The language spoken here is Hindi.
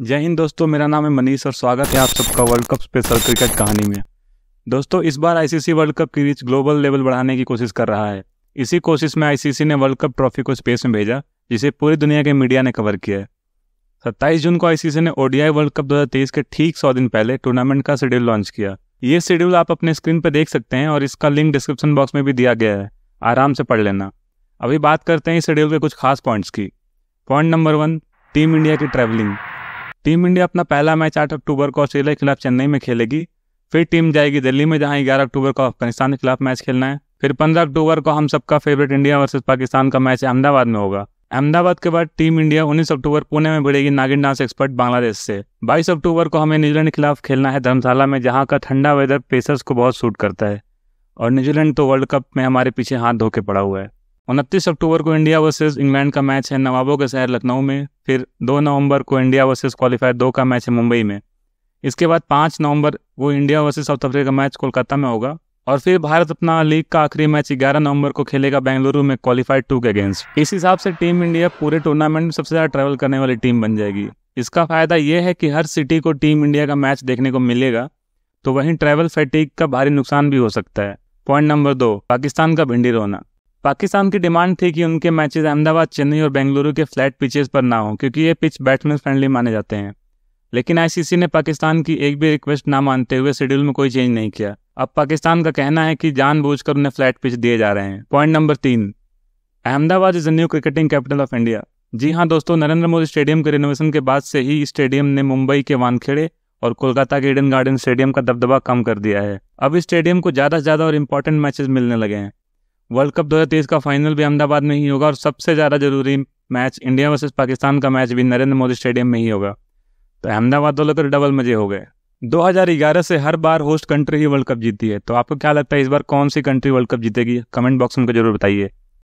जय हिंद दोस्तों मेरा नाम है मनीष और स्वागत है आप सबका वर्ल्ड कप स्पेशल क्रिकेट कहानी में दोस्तों इस बार आईसीसी वर्ल्ड कप की रीच ग्लोबल लेवल बढ़ाने की कोशिश कर रहा है इसी कोशिश में आईसीसी ने वर्ल्ड कप ट्रॉफी को स्पेस में भेजा जिसे पूरी दुनिया के मीडिया ने कवर किया है सत्ताईस जून को आईसीसी ने ओडीआई वर्ल्ड कप दो के ठीक सौ दिन पहले टूर्नामेंट का शेड्यूल लॉन्च किया ये शेड्यूल आप अपने स्क्रीन पर देख सकते हैं और इसका लिंक डिस्क्रिप्शन बॉक्स में भी दिया गया है आराम से पढ़ लेना अभी बात करते हैं इस शेड्यूल के कुछ खास पॉइंट्स की point number one team India की ट्रैवलिंग टीम इंडिया अपना पहला मैच आठ अक्टूबर को ऑस्ट्रेलिया के खिलाफ चेन्नई में खेलेगी फिर टीम जाएगी दिल्ली में जहां ग्यारह अक्टूबर को अफगानिस्तान के खिलाफ मैच खेलना है फिर पंद्रह अक्टूबर को हम सबका फेवरेट इंडिया वर्सेज पाकिस्तान का मैच अहमदाबाद में होगा अहमदाबाद के बाद टीम इंडिया 19 अक्टूबर पुणे में भिड़ेगी नागिन डांस एक्सपर्ट बांग्लादेश से 22 अक्टूबर को हमें न्यूजीलैंड के खिलाफ खेलना है धर्मशाला में जहां का ठंडा वेदर पेसर्स को बहुत सूट करता है और न्यूजीलैंड तो वर्ल्ड कप में हमारे पीछे हाथ धो के पड़ा हुआ है उनतीस अक्टूबर को इंडिया वर्सेस इंग्लैंड का मैच है नवाबों के शहर लखनऊ में फिर दो नवंबर को इंडिया वर्सेस क्वालिफायर दो का मैच है मुंबई में इसके बाद पाँच नवंबर को इंडिया वर्सेस साउथ अफ्रीका का मैच कोलकाता में होगा और फिर भारत अपना लीग का आखिरी मैच 11 नवंबर को खेलेगा बेंगलुरु में क्वालिफाइड टू के अगेंस्ट इस हिसाब से टीम इंडिया पूरे टूर्नामेंट में सबसे ज़्यादा ट्रैवल करने वाली टीम बन जाएगी इसका फ़ायदा यह है कि हर सिटी को टीम इंडिया का मैच देखने को मिलेगा तो वहीं ट्रैवल फैटिक का भारी नुकसान भी हो सकता है पॉइंट नंबर दो पाकिस्तान का भिंडी रोना पाकिस्तान की डिमांड थी कि उनके मैचेस अहमदाबाद चेन्नई और बेंगलुरु के फ्लैट पिचेस पर ना हो क्योंकि ये पिच बैट्समैन फ्रेंडली माने जाते हैं लेकिन आईसीसी ने पाकिस्तान की एक भी रिक्वेस्ट ना मानते हुए शेड्यूल में कोई चेंज नहीं किया अब पाकिस्तान का कहना है कि जानबूझकर उन्हें फ्लैट पिच दिए जा रहे हैं पॉइंट नंबर तीन Ahmedabad is the new cricketing capital of India जी हाँ दोस्तों नरेंद्र मोदी स्टेडियम के रिनोवेशन के बाद से ही स्टेडियम ने मुंबई के वानखेड़े और कोलकाता के ईडन गार्डन स्टेडियम का दबदबा कम कर दिया है अब इस स्टेडियम को ज़्यादा से ज़्यादा और इम्पोर्टेंट मैचेस मिलने लगे हैं वर्ल्ड कप 2023 का फाइनल भी अहमदाबाद में ही होगा और सबसे ज़्यादा ज़रूरी मैच इंडिया वर्सेस पाकिस्तान का मैच भी नरेंद्र मोदी स्टेडियम में ही होगा तो अहमदाबाद वालों को डबल मजे हो गए 2011 से हर बार होस्ट कंट्री ही वर्ल्ड कप जीती है तो आपको क्या लगता है इस बार कौन सी कंट्री वर्ल्ड कप जीतेगी कमेंट बॉक्स में जरूर बताइए